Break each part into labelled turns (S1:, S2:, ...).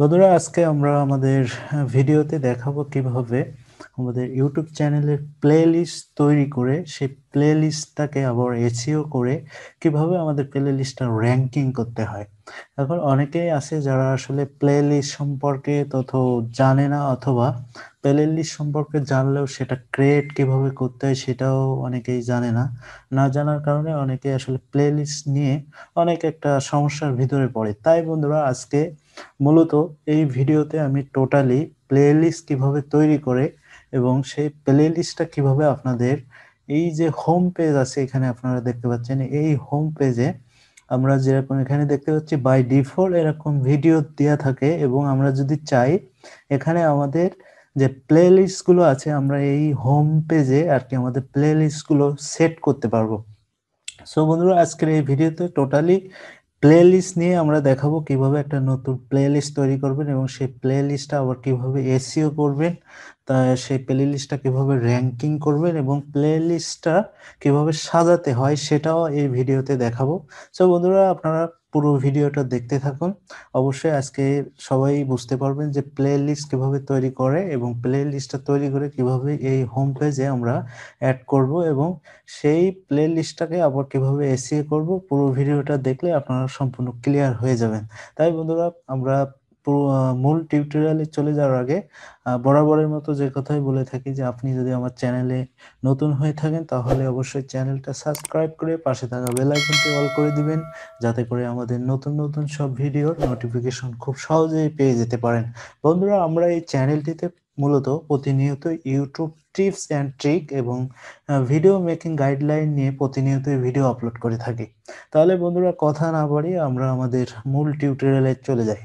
S1: বন্ধুরা আজকে আমরা আমাদের ভিডিওতে দেখাবো কিভাবে আমাদের ইউটিউব চ্যানেলের লিস্ট তৈরি করে সেই প্লে লিস্টটাকে আবার এসিও করে কিভাবে আমাদের প্লে লিস্টটা র্যাঙ্কিং করতে হয় এখন অনেকেই আছে যারা আসলে লিস্ট সম্পর্কে তথ্য জানে না অথবা লিস্ট সম্পর্কে জানলেও সেটা ক্রিয়েট কিভাবে করতে হয় সেটাও অনেকেই জানে না না জানার কারণে অনেকে আসলে লিস্ট নিয়ে অনেক একটা সমস্যার ভিতরে পড়ে তাই বন্ধুরা আজকে মূলত এই ভিডিওতে আমি টোটালি প্লেলিস্ট কিভাবে তৈরি করে এবং সেই প্লেলিস্টটা কিভাবে আপনাদের এই যে হোম পেজ আছে এখানে আপনারা দেখতে পাচ্ছেন এই হোম পেজে আমরা যেরকম এখানে দেখতে পাচ্ছি বাই ডিফল্ট এরকম ভিডিও দেওয়া থাকে এবং আমরা যদি চাই এখানে আমাদের যে প্লে লিস্টগুলো আছে আমরা এই হোম পেজে আর কি আমাদের প্লে লিস্টগুলো সেট করতে পারবো সো বন্ধুরা আজকের এই ভিডিওতে টোটালি প্লেলিস্ট নিয়ে আমরা দেখাবো কিভাবে একটা নতুন প্লেলিস্ট তৈরি করবেন এবং সেই প্লেলিস্টটা আবার কিভাবে এসিও করবেন তা সেই প্লেলিস্টটা কিভাবে র্যাঙ্কিং করবেন এবং প্লেলিস্টটা কিভাবে সাজাতে হয় সেটাও এই ভিডিওতে দেখাবো সো বন্ধুরা আপনারা পুরো ভিডিওটা দেখতে থাকুন অবশ্যই আজকে সবাই বুঝতে পারবেন যে প্লে লিস্ট কীভাবে তৈরি করে এবং প্লে লিস্টটা তৈরি করে কিভাবে এই হোম পেজে আমরা অ্যাড করব এবং সেই প্লে লিস্টটাকে আবার কীভাবে এসিএ করব পুরো ভিডিওটা দেখলে আপনারা সম্পূর্ণ ক্লিয়ার হয়ে যাবেন তাই বন্ধুরা আমরা মূল টিউটোরিয়ালে চলে যাওয়ার আগে বরাবরের মতো যে কথাই বলে থাকি যে আপনি যদি আমার চ্যানেলে নতুন হয়ে থাকেন তাহলে অবশ্যই চ্যানেলটা সাবস্ক্রাইব করে পাশে থাকা বেল আইকনটি অল করে দিবেন যাতে করে আমাদের নতুন নতুন সব ভিডিওর নোটিফিকেশন খুব সহজেই পেয়ে যেতে পারেন বন্ধুরা আমরা এই চ্যানেলটিতে মূলত প্রতিনিয়ত ইউটিউব টিপস অ্যান্ড ট্রিক এবং ভিডিও মেকিং গাইডলাইন নিয়ে প্রতিনিয়ত ভিডিও আপলোড করে থাকি তাহলে বন্ধুরা কথা না বাড়িয়ে আমরা আমাদের মূল টিউটোরিয়ালে চলে যাই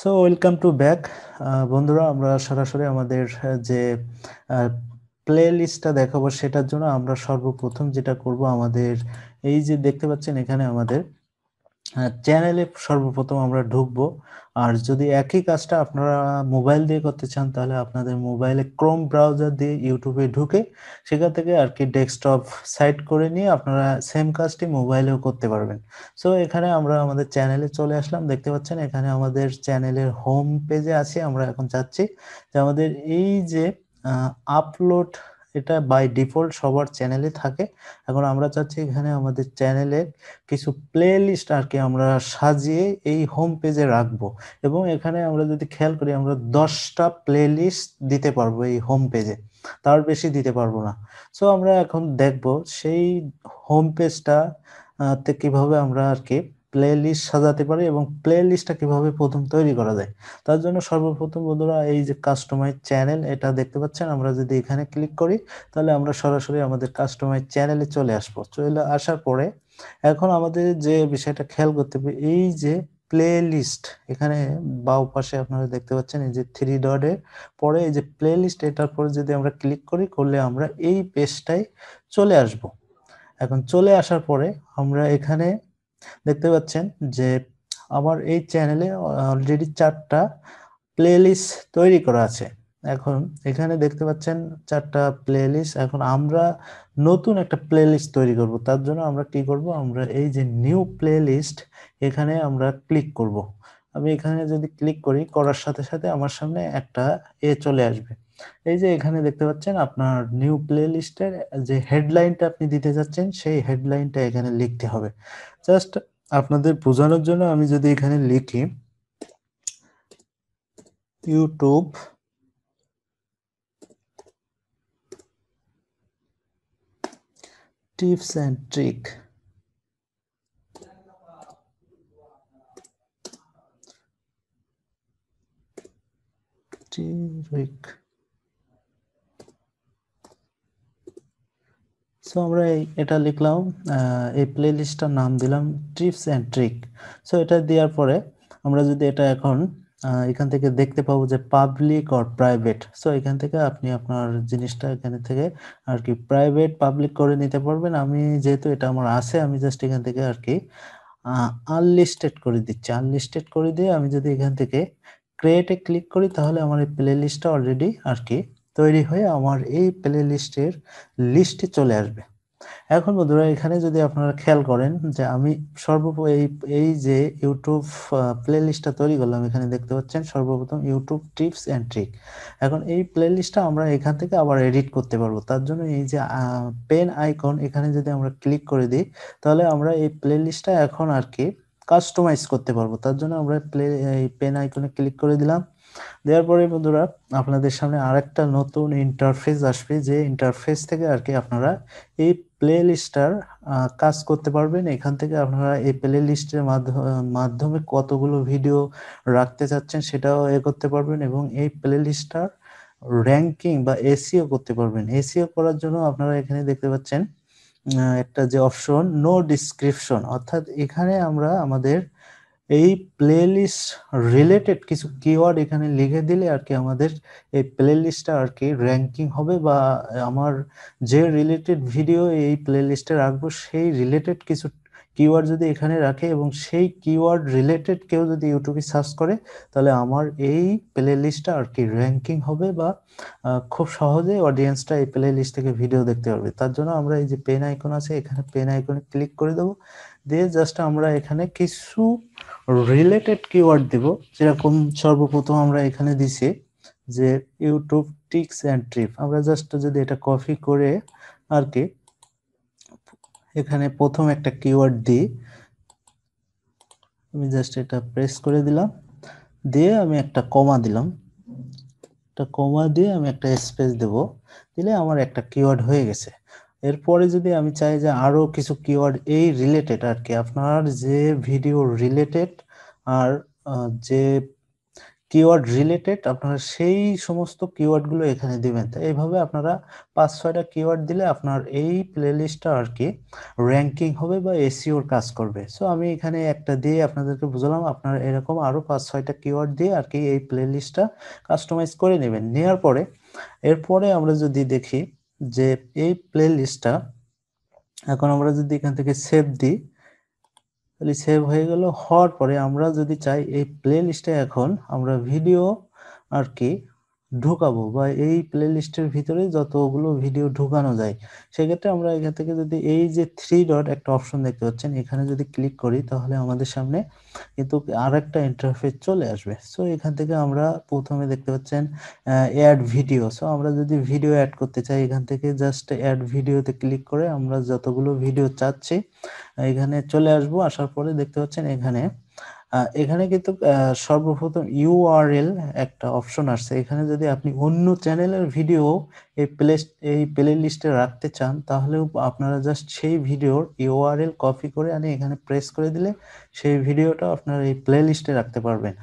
S1: সো ওয়েলকাম টু ব্যাক বন্ধুরা আমরা সরাসরি আমাদের যে প্লে লিস্টটা দেখাবো সেটার জন্য আমরা সর্বপ্রথম যেটা করব আমাদের এই যে দেখতে পাচ্ছেন এখানে আমাদের হ্যাঁ, চ্যানেলে সর্বপ্রথম আমরা ঢুকবো আর যদি একই কাজটা আপনারা মোবাইল দিয়ে করতে চান তাহলে আপনাদের মোবাইলে ক্রোম ব্রাউজার দিয়ে ইউটিউবে ঢুকে সেখান থেকে আর কি ডেস্কটপ সাইট করে নিয়ে আপনারা সেম কাজটি মোবাইলেও করতে পারবেন সো এখানে আমরা আমাদের চ্যানেলে চলে আসলাম দেখতে পাচ্ছেন এখানে আমাদের চ্যানেলের হোম পেজে আছি আমরা এখন চাচ্ছি যে আমাদের এই যে আপলোড এটা বাই ডিফল্ট সবার চ্যানেলে থাকে এখন আমরা চাচ্ছি এখানে আমাদের চ্যানেলের কিছু প্লে লিস্ট আর কি আমরা সাজিয়ে এই হোম পেজে রাখবো এবং এখানে আমরা যদি খেয়াল করি আমরা দশটা প্লে লিস্ট দিতে পারবো এই হোম পেজে তার বেশি দিতে পারবো না সো আমরা এখন দেখব সেই হোম পেজটা তে কীভাবে আমরা আর কি প্লে লিস্ট সাজাতে পারি এবং প্লে লিস্টটা কিভাবে প্রথম তৈরি করা যায় তার জন্য সর্বপ্রথম বন্ধুরা এই যে কাস্টমাইজ চ্যানেল এটা দেখতে পাচ্ছেন আমরা যদি এখানে ক্লিক করি তাহলে আমরা সরাসরি আমাদের কাস্টমাইজ চ্যানেলে চলে আসবো চলে আসার পরে এখন আমাদের যে বিষয়টা খেয়াল করতে হবে এই যে প্লে লিস্ট এখানে বাউ পাশে আপনারা দেখতে পাচ্ছেন এই যে থ্রি ডটের পরে এই যে প্লে লিস্ট এটার পরে যদি আমরা ক্লিক করি করলে আমরা এই পেজটাই চলে আসব এখন চলে আসার পরে আমরা এখানে দেখতে পাচ্ছেন যে আমার এই চ্যানেলে অলরেডি চারটা প্লেলিস্ট তৈরি করা আছে এখন এখানে দেখতে পাচ্ছেন চারটা প্লেলিস্ট এখন আমরা নতুন একটা প্লেলিস্ট তৈরি করব তার জন্য আমরা কি করব আমরা এই যে নিউ প্লেলিস্ট এখানে আমরা ক্লিক করব আমি এখানে যদি ক্লিক করি করার সাথে সাথে আমার সামনে একটা এ চলে আসবে এই যে এখানে দেখতে পাচ্ছেন আপনার নিউ প্লেলিস্টের যে হেডলাইনটা আপনি দিতে যাচ্ছেন সেই হেডলাইনটা এখানে লিখতে হবে জাস্ট আপনাদের বোঝানোর জন্য আমি যদি এখানে লিখি YouTube tips and trick trick so আমরা এটা লিখলাম এই প্লে লিস্টটার নাম দিলাম ট্রিপস অ্যান্ড ট্রিক সো এটা দেওয়ার পরে আমরা যদি এটা এখন এখান থেকে দেখতে পাবো যে পাবলিক অর প্রাইভেট সো এখান থেকে আপনি আপনার জিনিসটা এখান থেকে আর কি প্রাইভেট পাবলিক করে নিতে পারবেন আমি যেহেতু এটা আমার আছে আমি জাস্ট এখান থেকে আর কি আনলিস্টেড করে দিচ্ছি আনলিস্টেড করে দিয়ে আমি যদি এখান থেকে ক্রিয়েটে ক্লিক করি তাহলে আমার এই প্লে লিস্টটা অলরেডি আর কি তৈরি হয়ে আমার এই প্লে লিস্টের লিস্টে চলে আসবে এখন বন্ধুরা এখানে যদি আপনারা খেয়াল করেন যে আমি সর্বপ এই এই যে ইউটিউব প্লে লিস্টটা তৈরি করলাম এখানে দেখতে পাচ্ছেন সর্বপ্রথম ইউটিউব টিপস অ্যান্ড ট্রিক এখন এই প্লে লিস্টটা আমরা এখান থেকে আবার এডিট করতে পারবো তার জন্য এই যে পেন আইকন এখানে যদি আমরা ক্লিক করে দিই তাহলে আমরা এই প্লে লিস্টটা এখন আর কি কাস্টমাইজ করতে পারবো তার জন্য আমরা প্লে এই পেন আইকনে ক্লিক করে দিলাম দেওয়ার পরে বন্ধুরা আপনাদের সামনে আরেকটা নতুন ইন্টারফেস আসবে যে ইন্টারফেস থেকে আর কি আপনারা এই প্লে লিস্টার কাজ করতে পারবেন এখান থেকে আপনারা এই প্লে লিস্টের মাধ্যমে কতগুলো ভিডিও রাখতে চাচ্ছেন সেটাও এ করতে পারবেন এবং এই প্লে লিস্টার র্যাঙ্কিং বা এসিও করতে পারবেন এসিও করার জন্য আপনারা এখানে দেখতে পাচ্ছেন একটা যে অপশন নো ডিসক্রিপশন অর্থাৎ এখানে আমরা আমাদের এই প্লেলিস্ট রিলেটেড কিছু কিওয়ার্ড এখানে লিখে দিলে আর কি আমাদের এই প্লেলিস্টটা আর কি র্যাঙ্কিং হবে বা আমার যে রিলেটেড ভিডিও এই প্লেলিস্টে রাখবো সেই রিলেটেড কিছু কিওয়ার্ড যদি এখানে রাখে এবং সেই কিওয়ার্ড রিলেটেড কেউ যদি ইউটিউবে সার্চ করে তাহলে আমার এই প্লে লিস্টটা আর কি র্যাঙ্কিং হবে বা খুব সহজে অডিয়েন্সটা এই প্লে লিস্ট থেকে ভিডিও দেখতে পারবে তার জন্য আমরা এই যে পেন আইকন আছে এখানে পেন আইকনে ক্লিক করে দেবো দিয়ে জাস্ট আমরা এখানে কিছু রিলেটেড কিওয়ার্ড দিব যেরকম সর্বপ্রথম আমরা এখানে দিছি যে ইউটিউব টিক্স অ্যান্ড ট্রিপ আমরা জাস্ট যদি এটা কপি করে আর কি এখানে প্রথম একটা কিওয়ার্ড দিই আমি জাস্ট এটা প্রেস করে দিলাম দিয়ে আমি একটা কমা দিলাম একটা কমা দিয়ে আমি একটা স্পেস দেব দিলে আমার একটা কিওয়ার্ড হয়ে গেছে এরপরে যদি আমি চাই যে আরো কিছু কিওয়ার্ড এই রিলেটেড আর কি আপনার যে ভিডিও রিলেটেড আর যে কিওয়ার্ড রিলেটেড আপনারা সেই সমস্ত কিওয়ার্ডগুলো এখানে দিবেন তো এইভাবে আপনারা পাঁচ ছয়টা কিওয়ার্ড দিলে আপনার এই প্লেলিস্টটা আর কি র্যাঙ্কিং হবে বা এসিওর কাজ করবে সো আমি এখানে একটা দিয়ে আপনাদেরকে বুঝলাম আপনারা এরকম আরও পাঁচ ছয়টা কিওয়ার্ড দিয়ে আর কি এই প্লেলিস্টটা কাস্টমাইজ করে নেবেন নেওয়ার পরে এরপরে আমরা যদি দেখি যে এই প্লে লিস্টটা এখন আমরা যদি এখান থেকে সেভ দিই তাহলে সেভ হয়ে গেল হওয়ার পরে আমরা যদি চাই এই প্লে লিস্টে এখন আমরা ভিডিও আর কি ঢোকাবো বা এই প্লে লিস্টের ভিতরে যতগুলো ভিডিও ঢোকানো যায় সেক্ষেত্রে আমরা এখান থেকে যদি এই যে থ্রি ডট একটা অপশন দেখতে পাচ্ছেন এখানে যদি ক্লিক করি তাহলে আমাদের সামনে কিন্তু আর একটা ইন্টারফেস চলে আসবে সো এখান থেকে আমরা প্রথমে দেখতে পাচ্ছেন অ্যাড ভিডিও সো আমরা যদি ভিডিও অ্যাড করতে চাই এখান থেকে জাস্ট অ্যাড ভিডিওতে ক্লিক করে আমরা যতগুলো ভিডিও চাচ্ছি এখানে চলে আসবো আসার পরে দেখতে পাচ্ছেন এখানে এখানে কিন্তু সর্বপ্রথম ইউআরএল একটা অপশন আসছে এখানে যদি আপনি অন্য চ্যানেলের ভিডিও এই প্লে এই প্লে লিস্টে রাখতে চান তাহলেও আপনারা জাস্ট সেই ভিডিওর ইউআরএল কপি করে আনি এখানে প্রেস করে দিলে সেই ভিডিওটা আপনার এই প্লে লিস্টে রাখতে পারবেন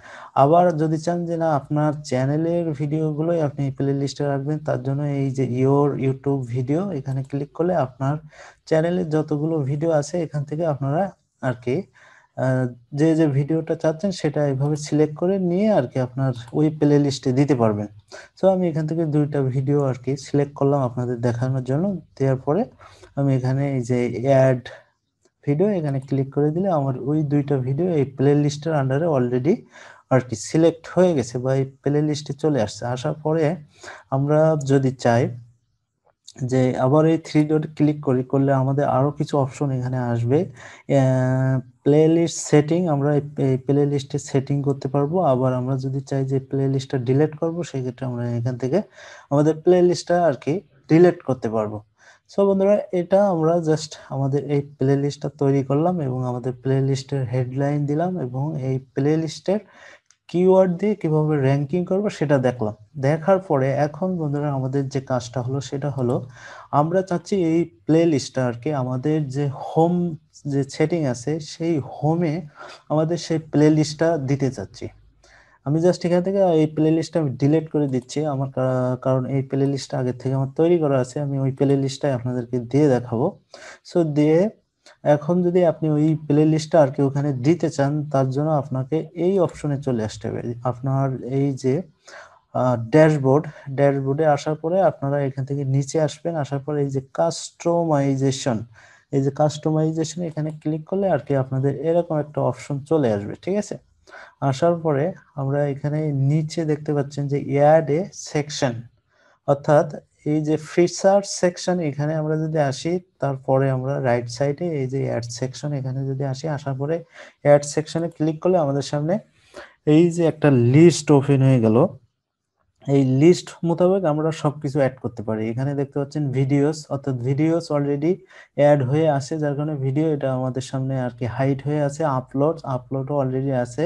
S1: আবার যদি চান যে না আপনার চ্যানেলের ভিডিওগুলোই আপনি এই প্লে লিস্টে রাখবেন তার জন্য এই যে ইওর ইউটিউব ভিডিও এখানে ক্লিক করলে আপনার চ্যানেলের যতগুলো ভিডিও আছে এখান থেকে আপনারা আর কি যে যে ভিডিওটা চাচ্ছেন সেটা এভাবে সিলেক্ট করে নিয়ে আর কি আপনার ওই প্লে লিস্টে দিতে পারবেন সো আমি এখান থেকে দুইটা ভিডিও আর কি সিলেক্ট করলাম আপনাদের দেখানোর জন্য দেওয়ার পরে আমি এখানে এই যে অ্যাড ভিডিও এখানে ক্লিক করে দিলে আমার ওই দুইটা ভিডিও এই প্লে লিস্টের আন্ডারে অলরেডি আর কি সিলেক্ট হয়ে গেছে বা এই প্লে লিস্টে চলে আসছে আসার পরে আমরা যদি চাই যে আবার এই থ্রি ডট ক্লিক করি করলে আমাদের আরও কিছু অপশন এখানে আসবে প্লে লিস্ট সেটিং আমরা এই প্লে লিস্টে সেটিং করতে পারবো আবার আমরা যদি চাই যে প্লে লিস্টটা ডিলেট করবো সেক্ষেত্রে আমরা এখান থেকে আমাদের প্লে লিস্টটা আর কি ডিলেট করতে পারবো সো বন্ধুরা এটা আমরা জাস্ট আমাদের এই প্লে লিস্টটা তৈরি করলাম এবং আমাদের প্লে লিস্টের হেডলাইন দিলাম এবং এই প্লে লিস্টের কিওয়ার্ড দিয়ে কিভাবে র্যাঙ্কিং করব সেটা দেখলাম দেখার পরে এখন বন্ধুরা আমাদের যে কাজটা হলো সেটা হলো আমরা চাচ্ছি এই প্লে লিস্টটা আর কি আমাদের যে হোম যে সেটিং আছে সেই হোমে আমাদের সেই প্লে লিস্টটা দিতে চাচ্ছি আমি জাস্ট এখান থেকে এই প্লে লিস্টটা আমি ডিলেট করে দিচ্ছি আমার কারণ এই প্লে লিস্টটা আগের থেকে আমার তৈরি করা আছে আমি ওই প্লে লিস্টটাই আপনাদেরকে দিয়ে দেখাবো সো দিয়ে এখন যদি আপনি ওই প্লে লিস্টটা আর কি ওখানে দিতে চান তার জন্য আপনাকে এই অপশনে চলে আসতে হবে আপনার এই যে ড্যাশবোর্ড ড্যাশবোর্ডে আসার পরে আপনারা এখান থেকে নিচে আসবেন আসার পরে এই যে কাস্টমাইজেশন এই যে কাস্টমাইজেশন এখানে ক্লিক করলে আর কি আপনাদের এরকম একটা অপশন চলে আসবে ঠিক আছে আসার পরে আমরা এখানে নিচে দেখতে পাচ্ছেন যে অ্যাড এ সেকশন অর্থাৎ এই যে ফিচার সেকশন এখানে আমরা যদি আসি তারপরে আমরা রাইট সাইডে এই যে অ্যাড সেকশন এখানে যদি আসি আসার পরে অ্যাড সেকশনে ক্লিক করলে আমাদের সামনে এই যে একটা লিস্ট ওপেন হয়ে গেল এই লিস্ট মোতাবেক আমরা সবকিছু অ্যাড করতে পারি এখানে দেখতে পাচ্ছেন ভিডিওস অর্থাৎ ভিডিওস অলরেডি অ্যাড হয়ে আছে যার কারণে ভিডিও এটা আমাদের সামনে আর কি হাইট হয়ে আছে আপলোড আপলোডও অলরেডি আছে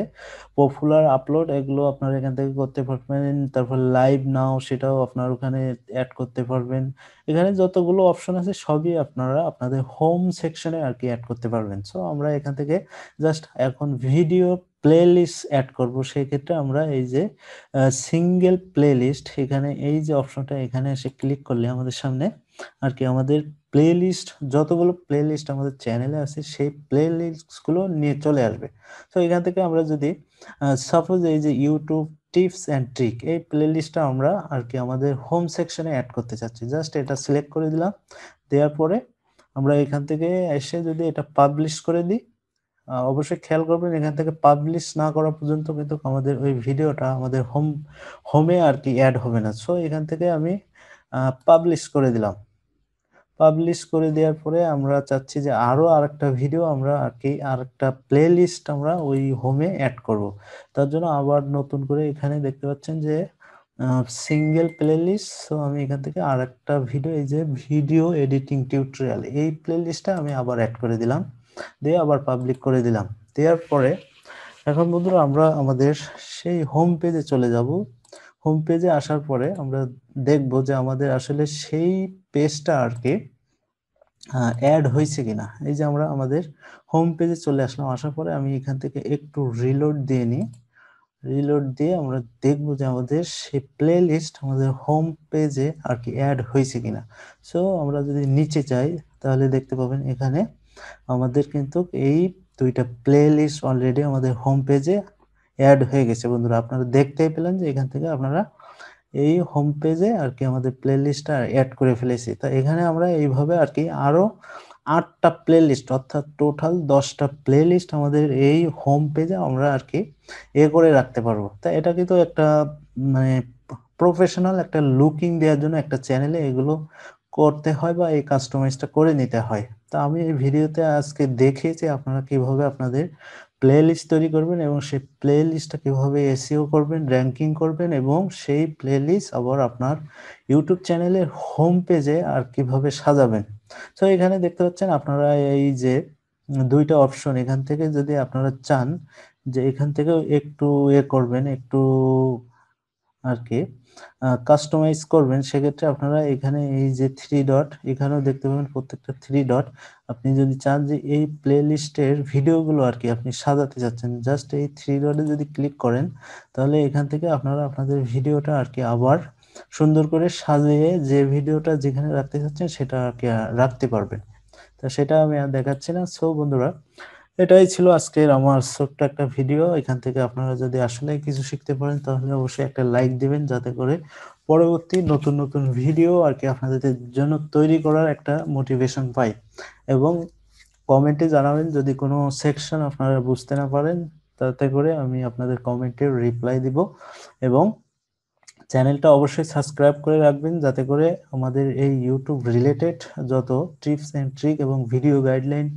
S1: পপুলার আপলোড এগুলো আপনারা এখান থেকে করতে পারবেন তারপর লাইভ নাও সেটাও আপনার ওখানে অ্যাড করতে পারবেন এখানে যতগুলো অপশন আছে সবই আপনারা আপনাদের হোম সেকশনে আর কি অ্যাড করতে পারবেন সো আমরা এখান থেকে জাস্ট এখন ভিডিও প্লেলিস্ট অ্যাড করব সেই ক্ষেত্রে আমরা এই যে সিঙ্গেল প্লেলিস্ট এখানে এই যে অপশনটা এখানে এসে ক্লিক করলে আমাদের সামনে আর কি আমাদের প্লেলিস্ট যতগুলো প্লেলিস্ট আমাদের চ্যানেলে আছে সেই প্লেলিস্টগুলো নিয়ে চলে আসবে তো এখান থেকে আমরা যদি সাপোজ এই যে ইউটিউব টিপস অ্যান্ড ট্রিক এই প্লেলিস্টটা আমরা আর কি আমাদের হোম সেকশনে অ্যাড করতে চাচ্ছি জাস্ট এটা সিলেক্ট করে দিলাম দেওয়ার পরে আমরা এখান থেকে এসে যদি এটা পাবলিশ করে দিই অবশ্যই খেয়াল করবেন এখান থেকে পাবলিশ না করা পর্যন্ত কিন্তু আমাদের ওই ভিডিওটা আমাদের হোম হোমে আর কি অ্যাড হবে না সো এখান থেকে আমি পাবলিশ করে দিলাম পাবলিশ করে দেওয়ার পরে আমরা চাচ্ছি যে আরও আরেকটা ভিডিও আমরা আর কি আরেকটা প্লে লিস্ট আমরা ওই হোমে অ্যাড করব তার জন্য আবার নতুন করে এখানে দেখতে পাচ্ছেন যে সিঙ্গেল প্লে লিস্ট সো আমি এখান থেকে আরেকটা ভিডিও এই যে ভিডিও এডিটিং টিউটোরিয়াল এই প্লে লিস্টটা আমি আবার অ্যাড করে দিলাম দিয়ে আবার পাবলিক করে দিলাম দেওয়ার পরে এখন বন্ধুরা আমরা আমাদের সেই হোম পেজে চলে যাব হোম পেজে আসার পরে আমরা দেখব যে আমাদের আসলে সেই পেজটা আর কি অ্যাড হয়েছে কিনা এই যে আমরা আমাদের হোম পেজে চলে আসলাম আসার পরে আমি এখান থেকে একটু রিলোড দিয়ে নিই রিলোড দিয়ে আমরা দেখব যে আমাদের সেই প্লে লিস্ট আমাদের হোম পেজে আর কি অ্যাড হয়েছে কিনা সো আমরা যদি নিচে যাই তাহলে দেখতে পাবেন এখানে আমাদের কিন্তু এই দুইটা প্লে লিস্ট অলরেডি আমাদের হোম পেজে অ্যাড হয়ে গেছে বন্ধুরা আপনারা দেখতেই পেলেন যে এখান থেকে আপনারা এই হোম পেজে আর কি আমাদের প্লে লিস্টটা অ্যাড করে ফেলেছি তো এখানে আমরা এইভাবে আর কি আরও আটটা প্লে লিস্ট অর্থাৎ টোটাল দশটা প্লে লিস্ট আমাদের এই হোম পেজে আমরা আর কি এ করে রাখতে পারবো তা এটা কিন্তু একটা মানে প্রফেশনাল একটা লুকিং দেওয়ার জন্য একটা চ্যানেলে এগুলো করতে হয় বা এই কাস্টমাইজটা করে নিতে হয় তো আমি এই ভিডিওতে আজকে দেখিয়েছি আপনারা কিভাবে আপনাদের প্লে লিস্ট তৈরি করবেন এবং সেই প্লে লিস্টটা কীভাবে এসিও করবেন র্যাঙ্কিং করবেন এবং সেই প্লে লিস্ট আবার আপনার ইউটিউব চ্যানেলের হোম পেজে আর কিভাবে সাজাবেন তো এখানে দেখতে পাচ্ছেন আপনারা এই যে দুইটা অপশন এখান থেকে যদি আপনারা চান যে এখান থেকেও একটু এ ইয়ে করবেন একটু আর কি কাস্টমাইজ করবেন সেক্ষেত্রে আপনারা এখানে এই যে থ্রি ডট এখানেও দেখতে পাবেন প্রত্যেকটা থ্রি ডট আপনি যদি চান যে এই প্লে লিস্টের ভিডিওগুলো আর কি আপনি সাজাতে চাচ্ছেন জাস্ট এই থ্রি ডটে যদি ক্লিক করেন তাহলে এখান থেকে আপনারা আপনাদের ভিডিওটা আর কি আবার সুন্দর করে সাজিয়ে যে ভিডিওটা যেখানে রাখতে চাচ্ছেন সেটা আর কি রাখতে পারবেন তা সেটা আমি আর দেখাচ্ছি না সো বন্ধুরা এটাই ছিল আজকের আমার ছোট্ট একটা ভিডিও এখান থেকে আপনারা যদি আসলে কিছু শিখতে পারেন তাহলে অবশ্যই একটা লাইক দিবেন যাতে করে পরবর্তী নতুন নতুন ভিডিও আর কি আপনাদের জন্য তৈরি করার একটা মোটিভেশন পাই এবং কমেন্টে জানাবেন যদি কোনো সেকশন আপনারা বুঝতে না পারেন তাতে করে আমি আপনাদের কমেন্টে রিপ্লাই দিব এবং চ্যানেলটা অবশ্যই সাবস্ক্রাইব করে রাখবেন যাতে করে আমাদের এই ইউটিউব রিলেটেড যত টিপস অ্যান্ড ট্রিক এবং ভিডিও গাইডলাইন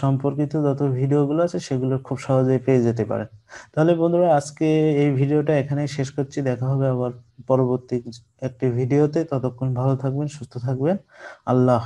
S1: সম্পর্কিত যত ভিডিওগুলো আছে সেগুলো খুব সহজেই পেয়ে যেতে পারেন তাহলে বন্ধুরা আজকে এই ভিডিওটা এখানেই শেষ করছি দেখা হবে আবার পরবর্তী একটি ভিডিওতে ততক্ষণ ভালো থাকবেন সুস্থ থাকবেন আল্লাহ